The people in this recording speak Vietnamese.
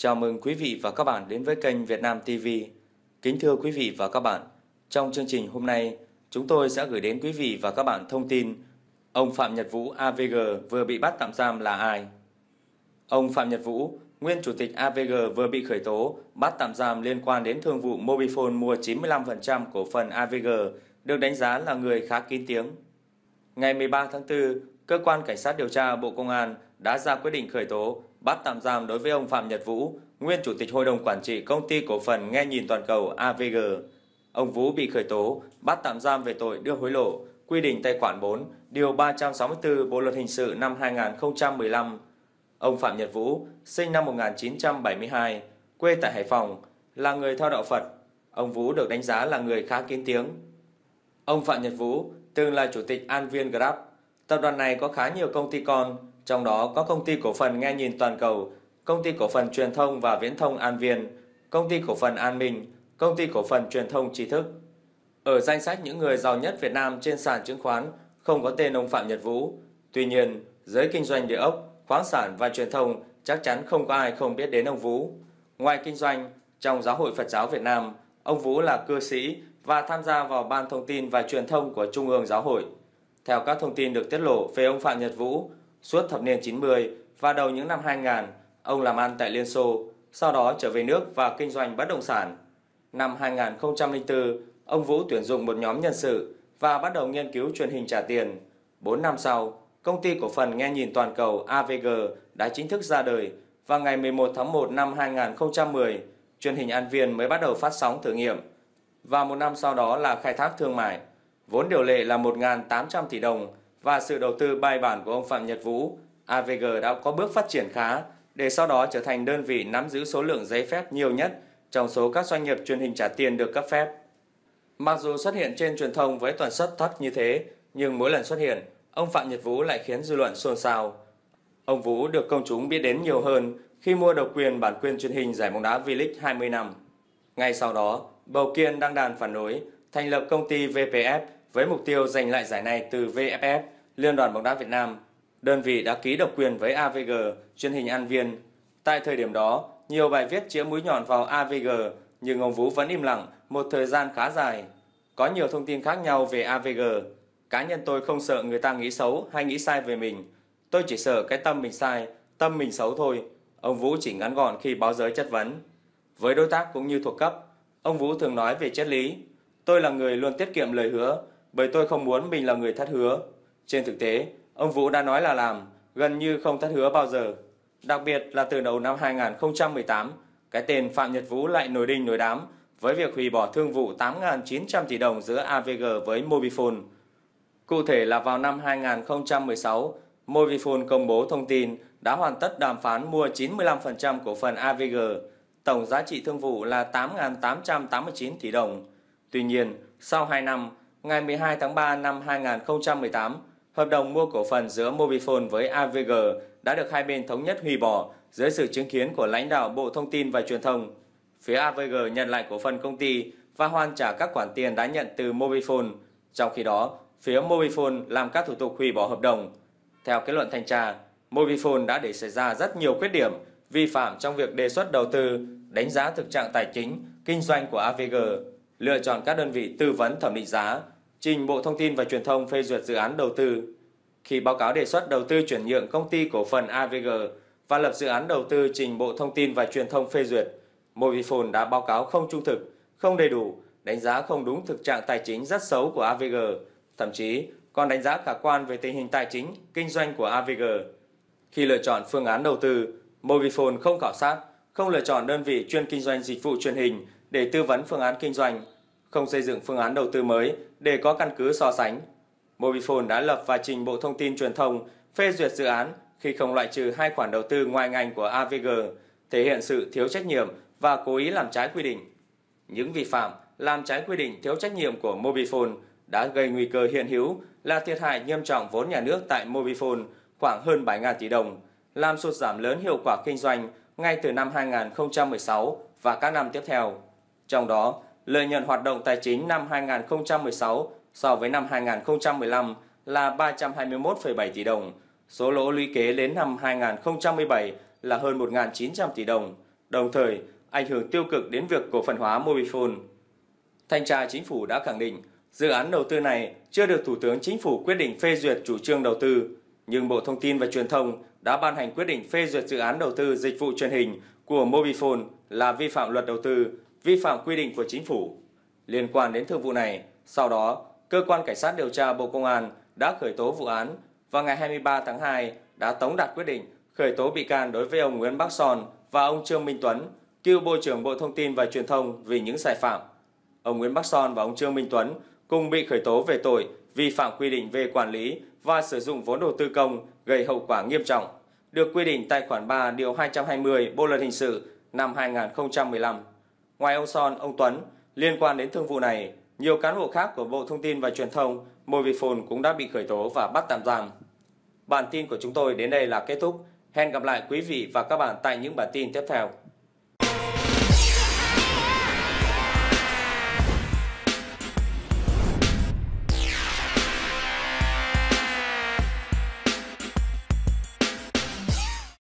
Chào mừng quý vị và các bạn đến với kênh Việt Nam TV. Kính thưa quý vị và các bạn, trong chương trình hôm nay, chúng tôi sẽ gửi đến quý vị và các bạn thông tin ông Phạm Nhật Vũ AVG vừa bị bắt tạm giam là ai. Ông Phạm Nhật Vũ, nguyên chủ tịch AVG vừa bị khởi tố, bắt tạm giam liên quan đến thương vụ Mobifone mua 95% cổ phần AVG, được đánh giá là người khá kín tiếng. Ngày 13 tháng 4, Cơ quan Cảnh sát điều tra Bộ Công an đã ra quyết định khởi tố bắt tạm giam đối với ông Phạm Nhật Vũ, nguyên Chủ tịch Hội đồng Quản trị Công ty Cổ phần Nghe Nhìn Toàn cầu AVG. Ông Vũ bị khởi tố, bắt tạm giam về tội đưa hối lộ, quy định tại khoản 4, điều 364 Bộ Luật Hình sự năm 2015. Ông Phạm Nhật Vũ, sinh năm 1972, quê tại Hải Phòng, là người theo đạo Phật. Ông Vũ được đánh giá là người khá kiến tiếng. Ông Phạm Nhật Vũ từng là chủ tịch An Viên Grab. Tập đoàn này có khá nhiều công ty con, trong đó có công ty cổ phần Nghe nhìn toàn cầu, công ty cổ phần truyền thông và viễn thông An Viên, công ty cổ phần An Minh, công ty cổ phần truyền thông trí thức. Ở danh sách những người giàu nhất Việt Nam trên sàn chứng khoán không có tên ông Phạm Nhật Vũ. Tuy nhiên, giới kinh doanh địa ốc, khoáng sản và truyền thông chắc chắn không có ai không biết đến ông Vũ. Ngoài kinh doanh, trong Giáo hội Phật giáo Việt Nam, ông Vũ là cư sĩ và tham gia vào Ban Thông tin và Truyền thông của Trung ương Giáo hội. Theo các thông tin được tiết lộ về ông Phạm Nhật Vũ, Suốt thập niên 90 và đầu những năm 2000, ông làm ăn tại Liên Xô, sau đó trở về nước và kinh doanh bất động sản. Năm 2004, ông Vũ tuyển dụng một nhóm nhân sự và bắt đầu nghiên cứu truyền hình trả tiền. 4 năm sau, công ty cổ phần nghe nhìn toàn cầu AVG đã chính thức ra đời và ngày 11 tháng 1 năm 2010, truyền hình An Viên mới bắt đầu phát sóng thử nghiệm. Và một năm sau đó là khai thác thương mại. Vốn điều lệ là 1.800 tỷ đồng, và sự đầu tư bài bản của ông Phạm Nhật Vũ, AVG đã có bước phát triển khá để sau đó trở thành đơn vị nắm giữ số lượng giấy phép nhiều nhất trong số các doanh nghiệp truyền hình trả tiền được cấp phép. Mặc dù xuất hiện trên truyền thông với tần suất thấp như thế, nhưng mỗi lần xuất hiện, ông Phạm Nhật Vũ lại khiến dư luận xôn xao. Ông Vũ được công chúng biết đến nhiều hơn khi mua độc quyền bản quyền truyền hình giải bóng đá V-League 20 năm. Ngay sau đó, Bầu Kiên đăng đàn phản đối thành lập công ty VPF với mục tiêu giành lại giải này từ VFF, e Liên đoàn bóng đá Việt Nam, đơn vị đã ký độc quyền với AVG, truyền hình An Viên. Tại thời điểm đó, nhiều bài viết chĩa mũi nhọn vào AVG, nhưng ông Vũ vẫn im lặng một thời gian khá dài. Có nhiều thông tin khác nhau về AVG. Cá nhân tôi không sợ người ta nghĩ xấu hay nghĩ sai về mình. Tôi chỉ sợ cái tâm mình sai, tâm mình xấu thôi. Ông Vũ chỉ ngắn gọn khi báo giới chất vấn. Với đối tác cũng như thuộc cấp, ông Vũ thường nói về triết lý. Tôi là người luôn tiết kiệm lời hứa, bởi tôi không muốn mình là người thất hứa. Trên thực tế, ông Vũ đã nói là làm, gần như không thất hứa bao giờ. Đặc biệt là từ đầu năm 2018, cái tên Phạm Nhật Vũ lại nổi đình nổi đám với việc hủy bỏ thương vụ 8.900 tỷ đồng giữa AVG với Mobifone. Cụ thể là vào năm 2016, Mobifone công bố thông tin đã hoàn tất đàm phán mua 95% cổ phần AVG, tổng giá trị thương vụ là 8.889 tỷ đồng. Tuy nhiên, sau 2 năm, ngày 12 tháng 3 năm 2018, hợp đồng mua cổ phần giữa Mobifone với AVG đã được hai bên thống nhất hủy bỏ dưới sự chứng kiến của lãnh đạo Bộ Thông tin và Truyền thông. Phía AVG nhận lại cổ phần công ty và hoàn trả các khoản tiền đã nhận từ Mobifone. Trong khi đó, phía Mobifone làm các thủ tục hủy bỏ hợp đồng. Theo kết luận thanh tra, Mobifone đã để xảy ra rất nhiều khuyết điểm vi phạm trong việc đề xuất đầu tư, đánh giá thực trạng tài chính, kinh doanh của AVG lựa chọn các đơn vị tư vấn thẩm định giá, trình Bộ Thông tin và Truyền thông phê duyệt dự án đầu tư. Khi báo cáo đề xuất đầu tư chuyển nhượng công ty cổ phần AVG và lập dự án đầu tư trình Bộ Thông tin và Truyền thông phê duyệt, Mobifone đã báo cáo không trung thực, không đầy đủ, đánh giá không đúng thực trạng tài chính rất xấu của AVG, thậm chí còn đánh giá khả quan về tình hình tài chính, kinh doanh của AVG. Khi lựa chọn phương án đầu tư, Mobifone không khảo sát, không lựa chọn đơn vị chuyên kinh doanh dịch vụ truyền hình để tư vấn phương án kinh doanh, không xây dựng phương án đầu tư mới để có căn cứ so sánh. Mobifone đã lập và trình Bộ Thông tin Truyền thông phê duyệt dự án khi không loại trừ hai khoản đầu tư ngoài ngành của AVG, thể hiện sự thiếu trách nhiệm và cố ý làm trái quy định. Những vi phạm làm trái quy định thiếu trách nhiệm của Mobifone đã gây nguy cơ hiện hữu là thiệt hại nghiêm trọng vốn nhà nước tại Mobifone khoảng hơn 7.000 tỷ đồng, làm sụt giảm lớn hiệu quả kinh doanh ngay từ năm 2016 và các năm tiếp theo. Trong đó, lợi nhuận hoạt động tài chính năm 2016 so với năm 2015 là 321,7 tỷ đồng, số lỗ lũy kế đến năm 2017 là hơn 1.900 tỷ đồng, đồng thời ảnh hưởng tiêu cực đến việc cổ phần hóa Mobifone. Thanh tra chính phủ đã khẳng định dự án đầu tư này chưa được Thủ tướng Chính phủ quyết định phê duyệt chủ trương đầu tư, nhưng Bộ Thông tin và Truyền thông đã ban hành quyết định phê duyệt dự án đầu tư dịch vụ truyền hình của Mobifone là vi phạm luật đầu tư vi phạm quy định của chính phủ. Liên quan đến thương vụ này, sau đó, cơ quan cảnh sát điều tra Bộ Công an đã khởi tố vụ án và ngày 23 tháng 2 đã tống đạt quyết định khởi tố bị can đối với ông Nguyễn Bắc Son và ông Trương Minh Tuấn, cựu Bộ trưởng Bộ Thông tin và Truyền thông vì những sai phạm. Ông Nguyễn Bắc Son và ông Trương Minh Tuấn cùng bị khởi tố về tội vi phạm quy định về quản lý và sử dụng vốn đầu tư công gây hậu quả nghiêm trọng, được quy định tại khoản 3 điều 220 Bộ luật hình sự năm 2015. Ngoài ông Son, ông Tuấn, liên quan đến thương vụ này, nhiều cán bộ khác của Bộ Thông tin và Truyền thông Môi Vị Phồn cũng đã bị khởi tố và bắt tạm giam. Bản tin của chúng tôi đến đây là kết thúc. Hẹn gặp lại quý vị và các bạn tại những bản tin tiếp theo.